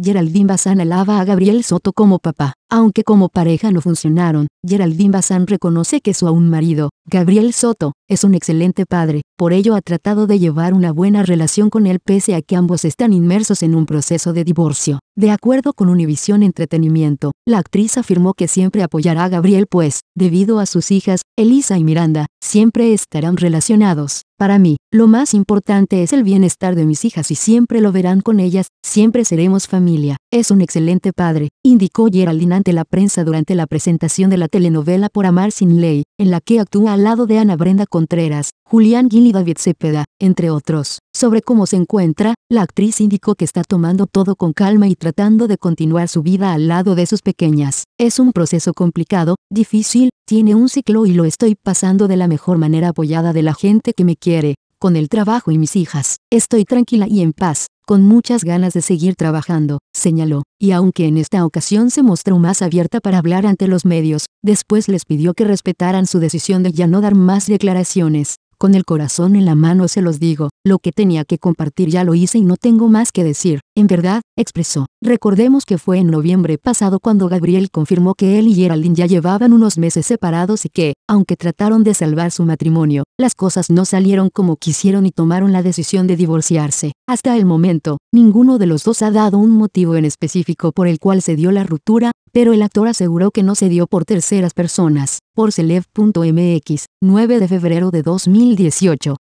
Geraldine Bazán alaba a Gabriel Soto como papá. Aunque como pareja no funcionaron, Geraldine Bazán reconoce que su aún marido, Gabriel Soto, es un excelente padre, por ello ha tratado de llevar una buena relación con él pese a que ambos están inmersos en un proceso de divorcio. De acuerdo con Univisión Entretenimiento, la actriz afirmó que siempre apoyará a Gabriel pues, debido a sus hijas, Elisa y Miranda, siempre estarán relacionados. Para mí, lo más importante es el bienestar de mis hijas y siempre lo verán con ellas, siempre seremos familia. Es un excelente padre, indicó Geraldine ante la prensa durante la presentación de la telenovela Por Amar Sin Ley, en la que actúa al lado de Ana Brenda Contreras, Julián Gil y David Cepeda, entre otros. Sobre cómo se encuentra, la actriz indicó que está tomando todo con calma y tratando de continuar su vida al lado de sus pequeñas. Es un proceso complicado, difícil, tiene un ciclo y lo estoy pasando de la mejor manera apoyada de la gente que me quiere, con el trabajo y mis hijas. Estoy tranquila y en paz, con muchas ganas de seguir trabajando, señaló, y aunque en esta ocasión se mostró más abierta para hablar ante los medios, después les pidió que respetaran su decisión de ya no dar más declaraciones. Con el corazón en la mano se los digo, lo que tenía que compartir ya lo hice y no tengo más que decir, en verdad, expresó. Recordemos que fue en noviembre pasado cuando Gabriel confirmó que él y Geraldine ya llevaban unos meses separados y que, aunque trataron de salvar su matrimonio, las cosas no salieron como quisieron y tomaron la decisión de divorciarse. Hasta el momento, ninguno de los dos ha dado un motivo en específico por el cual se dio la ruptura, pero el actor aseguró que no se dio por terceras personas. Por Celeb.mx, 9 de febrero de 2018.